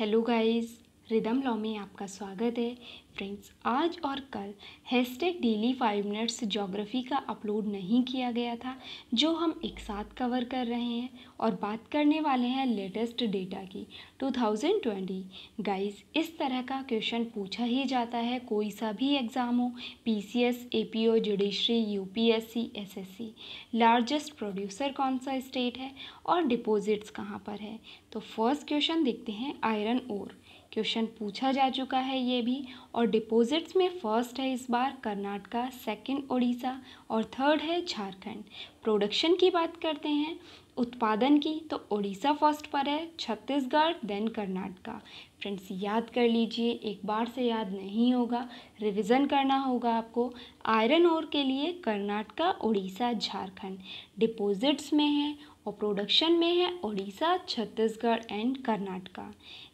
hello guys rhythm law में आपका स्वागत है फ्रेंड्स आज और कल hashtag daily five minutes geography का अपलोड नहीं किया गया था जो हम एक साथ कवर कर रहे हैं और बात करने वाले हैं लेटेस्ट डेटा की 2020 गाइस इस तरह का क्वेश्चन पूछा ही जाता है कोई सा भी एग्ज़ाम हो PCS, APO, judiciary UPSC SSC largest producer कौन सा स्टेट है और डिपॉजिट्स कहाँ पर है तो फर्स्ट क्वेश्चन देखते हैं आयरन ओर क्वेश्चन पूछा जा चुका है ये भी और डिपॉजिट्स में फर्स्ट है इस बार कर्नाटका सेकंड ओडिशा और थर्ड है झारखंड प्रोडक्शन की बात करते हैं उत्पादन की तो ओडिशा फर्स्ट पर है छत्तीसगढ़ देन कर्नाटका फ्रेंड्स याद कर लीजिए एक बार से याद नहीं होगा रिवीजन करना होगा आपको आयरन और के लिए कर्नाटका ओडिशा झारखंड डिपॉजिट्स में है और प्रोडक्शन में है उड़ीसा छत्तीसगढ़ एंड कर्नाटका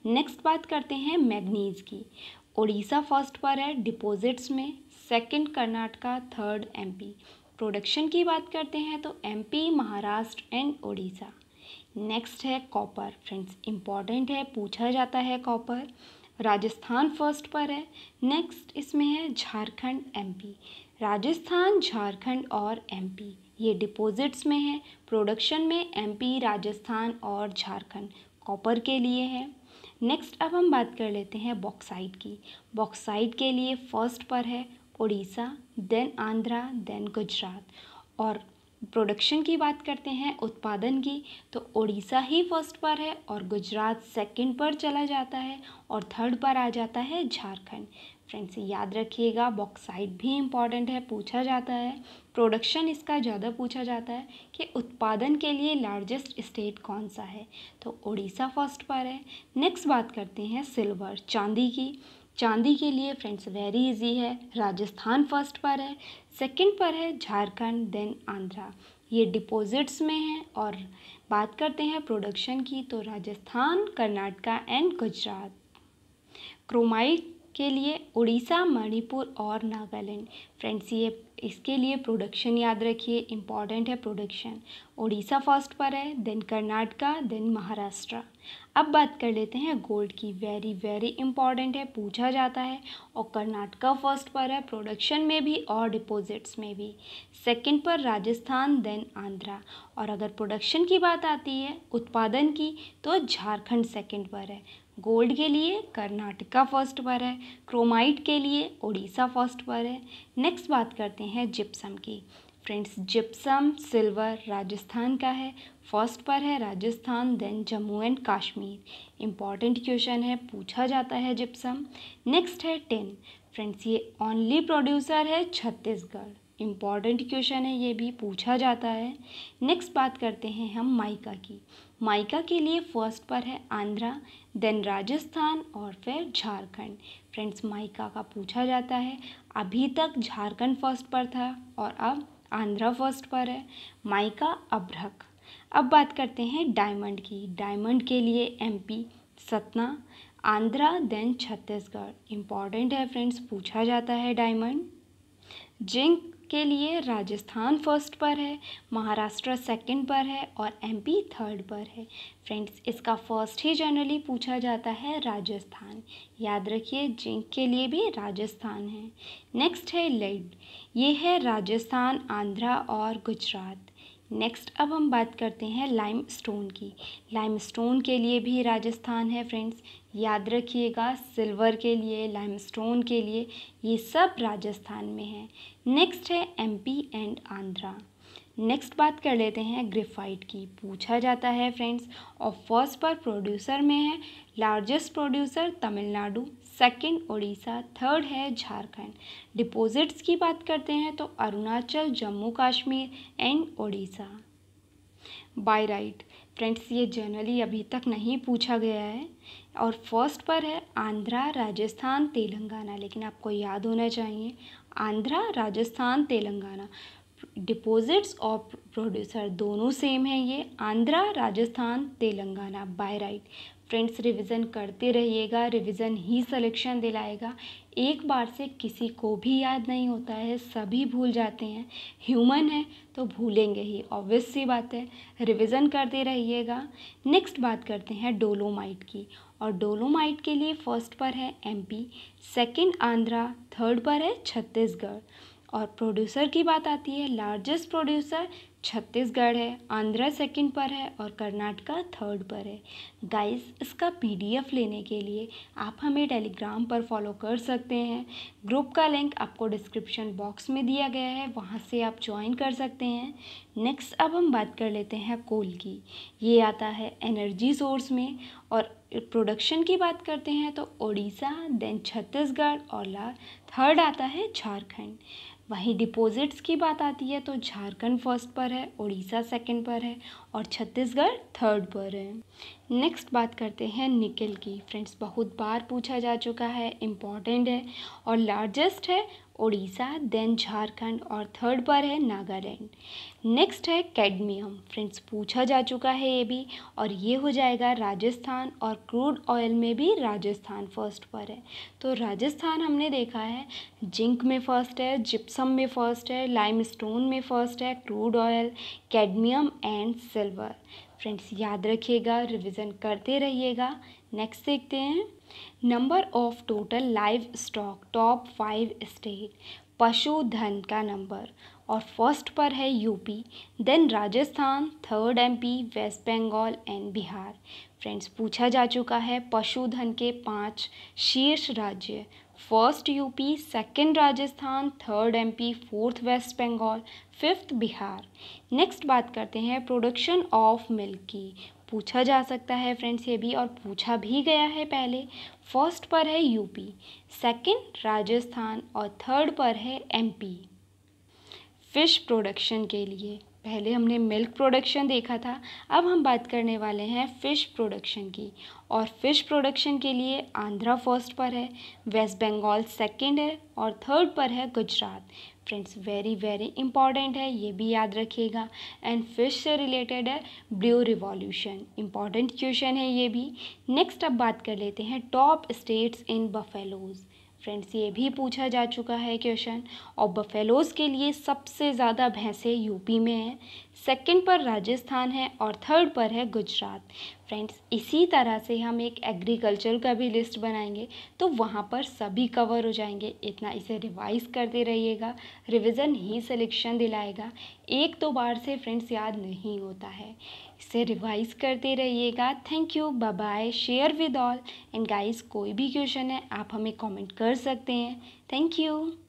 नेक्स्ट बात करते हैं मैगनीज़ की उड़ीसा फर्स्ट पर है डिपॉजिट्स में second Karnataka third MP production की बात करते हैं तो MP Maharashtra and Orissa next है कॉपर फ्रेंड्स इंपॉर्टेंट है पूछा जाता है कॉपर राजस्थान फर्स्ट पर है नेक्स्ट इसमें है झारखंड एमपी राजस्थान झारखंड और एमपी ये डिपॉजिट्स में है प्रोडक्शन में एमपी e राजस्थान और झारखंड कॉपर के लिए है नेक्स्ट अब हम बात कर लेते हैं बॉक्साइट की बॉक्साइट के लिए फर्स्ट पर है उड़ीसा देन आंध्रा देन गुजरात और प्रोडक्शन की बात करते हैं उत्पादन की तो उड़ीसा ही फर्स्ट पर है और गुजरात सेकंड पर चला जाता है और थर्ड पर आ जाता है झारखंड फ्रेंड्स याद रखिएगा बॉक्साइट भी इम्पॉर्टेंट है पूछा जाता है प्रोडक्शन इसका ज़्यादा पूछा जाता है कि उत्पादन के लिए लार्जेस्ट स्टेट कौन सा है तो उड़ीसा फर्स्ट पर है नेक्स्ट बात करते हैं सिल्वर चांदी की चांदी के लिए फ्रेंड्स वेरी इजी है राजस्थान फर्स्ट पर है सेकंड पर है झारखंड देन आंध्रा ये डिपॉजिट्स में है और बात करते हैं प्रोडक्शन की तो राजस्थान कर्नाटका एंड गुजरात क्रोमाइट के लिए उड़ीसा मणिपुर और नागालैंड फ्रेंड्स ये इसके लिए प्रोडक्शन याद रखिए इम्पॉर्टेंट है प्रोडक्शन उड़ीसा फर्स्ट पर है देन कर्नाटका देन महाराष्ट्र अब बात कर लेते हैं गोल्ड की वेरी वेरी इंपॉर्टेंट है पूछा जाता है और कर्नाटका फर्स्ट पर है प्रोडक्शन में भी और डिपॉजिट्स में भी सेकंड पर राजस्थान देन आंध्रा और अगर प्रोडक्शन की बात आती है उत्पादन की तो झारखंड सेकंड पर है गोल्ड के लिए कर्नाटका फर्स्ट पर है क्रोमाइट के लिए उड़ीसा फर्स्ट पर है नेक्स्ट बात करते हैं जिप्सम की फ्रेंड्स जिप्सम सिल्वर राजस्थान का है फर्स्ट पर है Rajasthan then Jammu and Kashmir important question है पूछा जाता है जिप्सम नेक्स्ट है टेन फ्रेंड्स ये ओनली प्रोड्यूसर है छत्तीसगढ़ इम्पॉर्टेंट क्वेश्चन है ये भी पूछा जाता है नेक्स्ट बात करते हैं हम माइका की माइका के लिए फर्स्ट पर है आंध्रा देन राजस्थान और फिर झारखंड फ्रेंड्स माइका का पूछा जाता है अभी तक झारखंड फर्स्ट पर था और अब आंध्रा फर्स्ट पर है माइका अभ्रक अब बात करते हैं डायमंड की डायमंड के लिए MP Satna Andhra then Chhattisgarh important है फ्रेंड्स पूछा जाता है डायमंड जिंक के लिए राजस्थान फर्स्ट पर है महाराष्ट्र सेकंड पर है और एमपी थर्ड पर है फ्रेंड्स इसका फर्स्ट ही जनरली पूछा जाता है राजस्थान याद रखिए जिंक के लिए भी राजस्थान है नेक्स्ट है लेड ये है राजस्थान आंध्रा और गुजरात नेक्स्ट अब हम बात करते हैं लाइम स्टोन की लाइम स्टोन के लिए भी राजस्थान है फ्रेंड्स याद रखिएगा सिल्वर के लिए लाइम स्टोन के लिए ये सब राजस्थान में है नेक्स्ट है एमपी एंड आंध्रा नेक्स्ट बात कर लेते हैं ग्रेफाइट की पूछा जाता है फ्रेंड्स और फर्स्ट पर प्रोड्यूसर में है largest producer Tamil Nadu second Orissa third है झारखंड डिपॉजिट्स की बात करते हैं तो Arunachal Jammu Kashmir and Orissa by right friends ये जनरली अभी तक नहीं पूछा गया है और फर्स्ट पर है आंध्रा राजस्थान तेलंगाना लेकिन आपको याद होना चाहिए आंध्रा राजस्थान तेलंगाना डिपोजिट्स और प्रोड्यूसर दोनों सेम हैं ये Andhra Rajasthan Telangana by right friends revision करते रहिएगा रिवीजन ही सिलेक्शन दिलाएगा एक बार से किसी को भी याद नहीं होता है सभी भूल जाते हैं ह्यूमन है तो भूलेंगे ही ऑब्वियस सी बात है रिवीजन करते रहिएगा नेक्स्ट बात करते हैं डोलोमाइट की और डोलोमाइट के लिए फर्स्ट पर है एमपी सेकंड आंध्रा थर्ड पर है छत्तीसगढ़ और प्रोड्यूसर की बात आती है लार्जेस्ट प्रोड्यूसर छत्तीसगढ़ है आंध्रा सेकंड पर है और कर्नाटका थर्ड पर है गाइस इसका पीडीएफ लेने के लिए आप हमें टेलीग्राम पर फॉलो कर सकते हैं ग्रुप का लिंक आपको डिस्क्रिप्शन बॉक्स में दिया गया है वहाँ से आप ज्वाइन कर सकते हैं नेक्स्ट अब हम बात कर लेते हैं कोल की ये आता है एनर्जी सोर्स में और प्रोडक्शन की बात करते हैं तो उड़ीसा देन छत्तीसगढ़ और ला थर्ड आता है झारखंड वहीं डिपॉजिट्स की बात आती है तो झारखंड फर्स्ट पर है उड़ीसा सेकंड पर है और छत्तीसगढ़ थर्ड पर है नेक्स्ट बात करते हैं निकल की फ्रेंड्स बहुत बार पूछा जा चुका है इम्पॉर्टेंट है और लार्जेस्ट है उड़ीसा देन झारखंड और थर्ड पर है नागालैंड नेक्स्ट है कैडमियम फ्रेंड्स पूछा जा चुका है ये भी और ये हो जाएगा राजस्थान और क्रूड ऑयल में भी राजस्थान फर्स्ट पर है तो राजस्थान हमने देखा है जिंक में फर्स्ट है जिप्सम में फर्स्ट है लाइम स्टोन में फर्स्ट है crude oil cadmium and silver friends याद रखिएगा रिविज़न करते रहिएगा नेक्स्ट देखते हैं number of total livestock top five state पशुधन का नंबर और फर्स्ट पर है UP then Rajasthan third MP west Bengal and Bihar friends पूछा जा चुका है पशुधन के पांच शीर्ष राज्य first UP second Rajasthan third MP fourth west Bengal fifth Bihar next बात करते हैं प्रोडक्शन ऑफ मिल्क की पूछा जा सकता है फ्रेंड्स ये भी और पूछा भी गया है पहले फर्स्ट पर है यूपी सेकंड राजस्थान और थर्ड पर है एमपी फिश प्रोडक्शन के लिए पहले हमने मिल्क प्रोडक्शन देखा था अब हम बात करने वाले हैं फ़िश प्रोडक्शन की और फ़िश प्रोडक्शन के लिए आंध्रा फर्स्ट पर है वेस्ट बंगाल सेकंड है और थर्ड पर है Gujarat friends very very important है ये भी याद रखिएगा एंड फिश से रिलेटेड है ब्लू रिवॉल्यूशन इंपॉर्टेंट क्वेश्चन है ये भी नेक्स्ट अब बात कर लेते हैं top states in buffaloes friends ये भी पूछा जा चुका है क्वेश्चन और बफेलोज के लिए सबसे ज़्यादा भैंसें यूपी में हैं सेकंड पर राजस्थान है और थर्ड पर है गुजरात फ्रेंड्स इसी तरह से हम एक एग्रीकल्चर का भी लिस्ट बनाएंगे तो वहाँ पर सभी कवर हो जाएंगे इतना इसे रिवाइज करते रहिएगा रिविज़न ही सिलेक्शन दिलाएगा एक दो बार से फ्रेंड्स याद नहीं होता है इसे रिवाइज करते रहिएगा thank you bye bye share with all and guys कोई भी क्वेश्चन है आप हमें कमेंट कर सकते हैं थैंक यू